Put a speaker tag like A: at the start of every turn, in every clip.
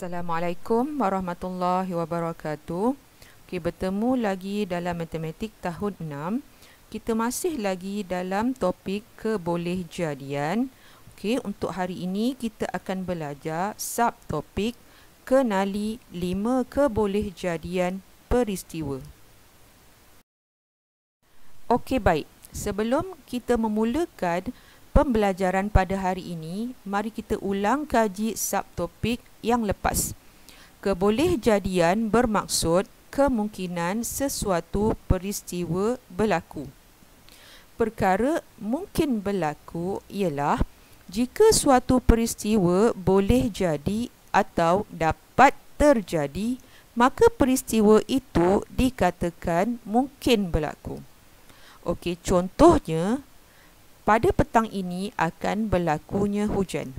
A: Assalamualaikum warahmatullahi wabarakatuh. Okey, bertemu lagi dalam matematik tahun 6. Kita masih lagi dalam topik kebolehjadian. Okey, untuk hari ini kita akan belajar subtopik kenali 5 kebolehjadian peristiwa. Okey, baik. Sebelum kita memulakan pembelajaran pada hari ini, mari kita ulang kaji subtopik yang lepas. Kebolehjadian bermaksud kemungkinan sesuatu peristiwa berlaku. Perkara mungkin berlaku ialah jika suatu peristiwa boleh jadi atau dapat terjadi, maka peristiwa itu dikatakan mungkin berlaku. Okey, contohnya pada petang ini akan berlakunya hujan.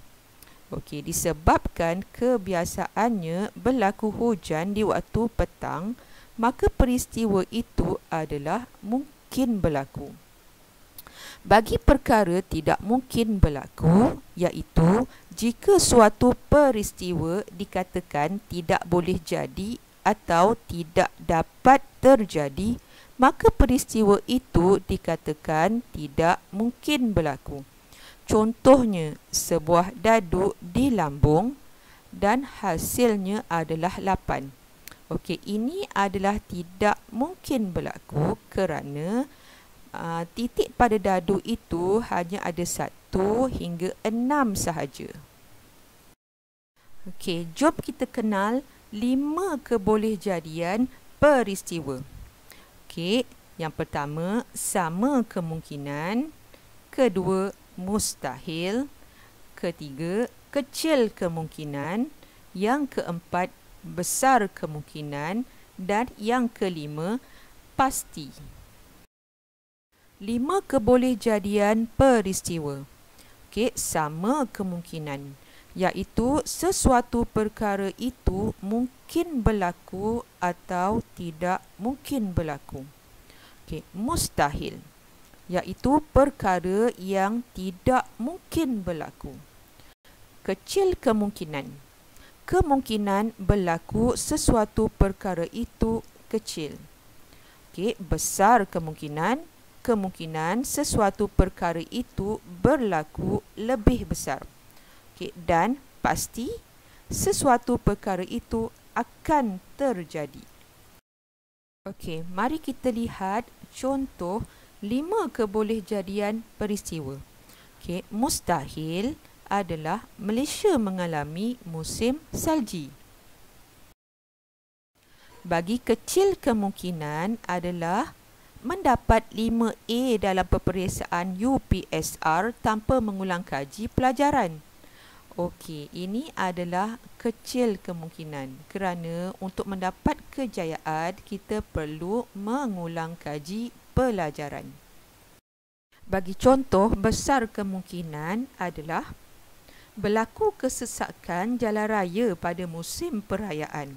A: Okey, disebabkan kebiasaannya berlaku hujan di waktu petang, maka peristiwa itu adalah mungkin berlaku. Bagi perkara tidak mungkin berlaku, iaitu jika suatu peristiwa dikatakan tidak boleh jadi atau tidak dapat terjadi, maka peristiwa itu dikatakan tidak mungkin berlaku contohnya sebuah dadu di lambung dan hasilnya adalah lapan. Okey, ini adalah tidak mungkin berlaku kerana aa, titik pada dadu itu hanya ada satu hingga enam sahaja. Okey, jom kita kenal lima kebolehjadian peristiwa. Okey, yang pertama, sama kemungkinan. Kedua, mustahil. Ketiga, kecil kemungkinan. Yang keempat, besar kemungkinan. Dan yang kelima, pasti. Lima kebolehjadian peristiwa. Okey, sama kemungkinan. Iaitu sesuatu perkara itu mungkin berlaku atau tidak mungkin berlaku. Okey, mustahil. Mustahil iaitu perkara yang tidak mungkin berlaku. Kecil kemungkinan. Kemungkinan berlaku sesuatu perkara itu kecil. Okey, besar kemungkinan kemungkinan sesuatu perkara itu berlaku lebih besar. Okey, dan pasti sesuatu perkara itu akan terjadi. Okey, mari kita lihat contoh lima kebolehjadian peristiwa. Okey, mustahil adalah Malaysia mengalami musim salji. Bagi kecil kemungkinan adalah mendapat 5A dalam peperiksaan UPSR tanpa mengulang kaji pelajaran. Okey, ini adalah kecil kemungkinan kerana untuk mendapat kejayaan kita perlu mengulang kaji pelajaran. Bagi contoh, besar kemungkinan adalah berlaku kesesakan jalan raya pada musim perayaan.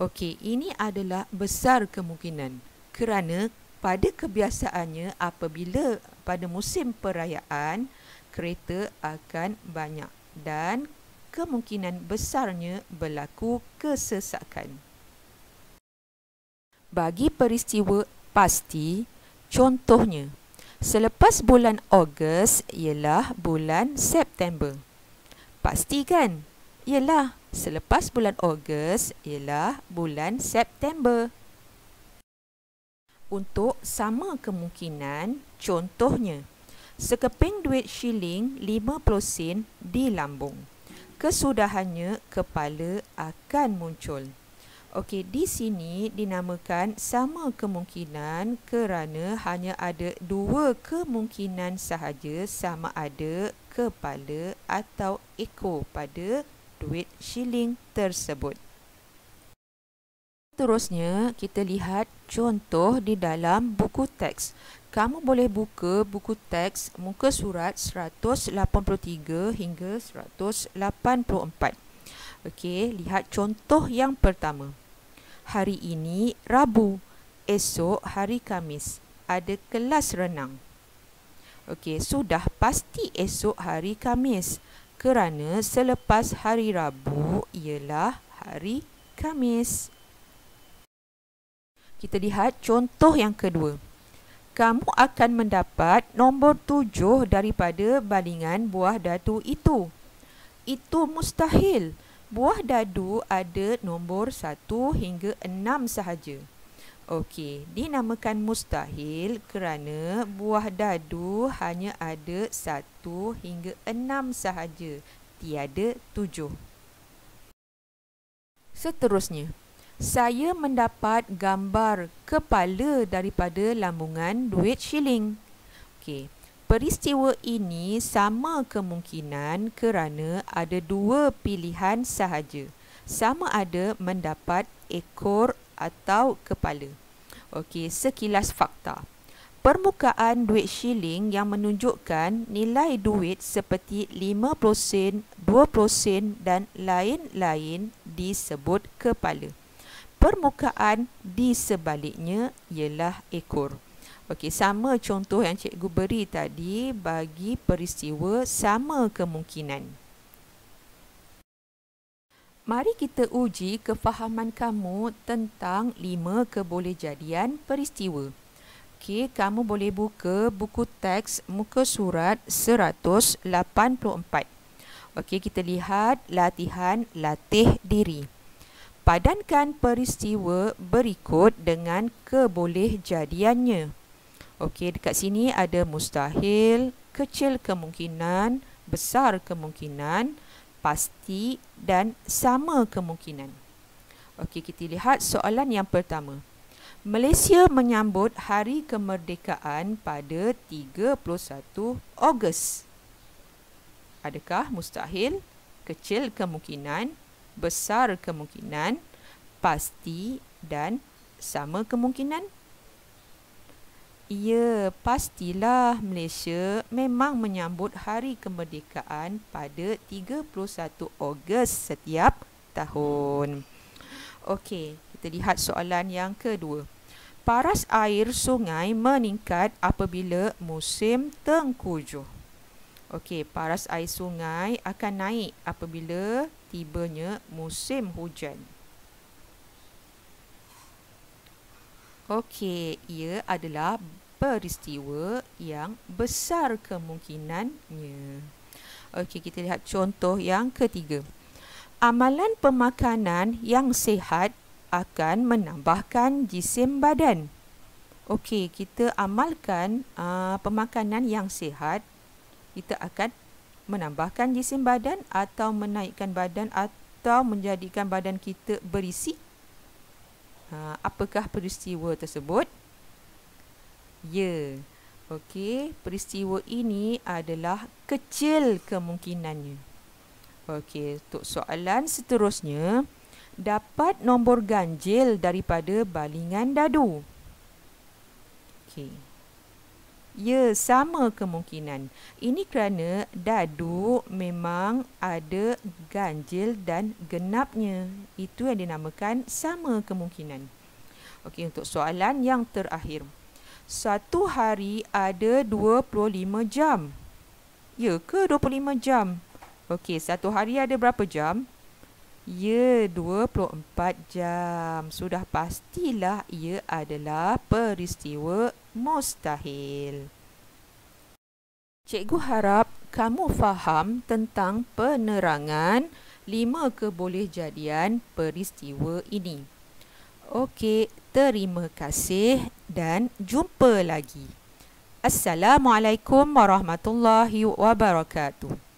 A: Okey, ini adalah besar kemungkinan kerana pada kebiasaannya apabila pada musim perayaan kereta akan banyak dan kemungkinan besarnya berlaku kesesakan. Bagi peristiwa pasti, Contohnya, selepas bulan Ogos ialah bulan September. Pastikan ialah selepas bulan Ogos ialah bulan September. Untuk sama kemungkinan, contohnya, sekeping duit shilling 50 sen lambung Kesudahannya, kepala akan muncul. Okey, di sini dinamakan sama kemungkinan kerana hanya ada dua kemungkinan sahaja sama ada kepala atau ekor pada duit shilling tersebut. Seterusnya, kita lihat contoh di dalam buku teks. Kamu boleh buka buku teks muka surat 183 hingga 184. Okey, lihat contoh yang pertama hari ini Rabu. Esok hari Kamis ada kelas renang. Okey, sudah pasti esok hari Kamis kerana selepas hari Rabu ialah hari Kamis. Kita lihat contoh yang kedua. Kamu akan mendapat nombor tujuh daripada balingan buah datu itu. Itu mustahil. Mustahil. Buah dadu ada nombor 1 hingga 6 sahaja. Okey, dinamakan mustahil kerana buah dadu hanya ada 1 hingga 6 sahaja, tiada 7. Seterusnya, saya mendapat gambar kepala daripada lambungan duit shilling. Okey peristiwa ini sama kemungkinan kerana ada dua pilihan sahaja. Sama ada mendapat ekor atau kepala. Okey, sekilas fakta. Permukaan duit shilling yang menunjukkan nilai duit seperti 5 sen, 20 sen dan lain-lain disebut kepala. Permukaan di sebaliknya ialah ekor. Okey, sama contoh yang cikgu beri tadi bagi peristiwa sama kemungkinan. Mari kita uji kefahaman kamu tentang lima kebolehjadian peristiwa. Okey, kamu boleh buka buku teks muka surat 184. Okey, kita lihat latihan latih diri. Padankan peristiwa berikut dengan kebolehjadiannya. jadiannya. Okey, dekat sini ada mustahil, kecil kemungkinan, besar kemungkinan, pasti dan sama kemungkinan. Okey, kita lihat soalan yang pertama. Malaysia menyambut Hari Kemerdekaan pada 31 Ogos. Adakah mustahil, kecil kemungkinan, besar kemungkinan, pasti dan sama kemungkinan? Ya, pastilah Malaysia memang menyambut Hari Kemerdekaan pada 31 Ogos setiap tahun. Okey, kita lihat soalan yang kedua. Paras air sungai meningkat apabila musim tengkujuh. Okey, paras air sungai akan naik apabila tibanya musim hujan. Okey, ia adalah peristiwa yang besar kemungkinannya. Okey, kita lihat contoh yang ketiga. Amalan pemakanan yang sihat akan menambahkan jisim badan. Okey, kita amalkan uh, pemakanan yang sihat, kita akan menambahkan jisim badan atau menaikkan badan atau menjadikan badan kita berisi Ha, apakah peristiwa tersebut? Ya. Okey, peristiwa ini adalah kecil kemungkinannya. Okey, untuk soalan seterusnya, dapat nombor ganjil daripada balingan dadu. Okey. Ya, sama kemungkinan. Ini kerana dadu memang ada ganjil dan genapnya. Itu yang dinamakan sama kemungkinan. Okey, untuk soalan yang terakhir. Satu hari ada 25 jam. Ya ke 25 jam? Okey, satu hari ada berapa jam? Ya, 24 jam. Sudah pastilah ia adalah peristiwa mustahil. Cikgu harap kamu faham tentang penerangan lima kebolehjadian peristiwa ini. Okey, terima kasih dan jumpa lagi. Assalamualaikum warahmatullahi wabarakatuh.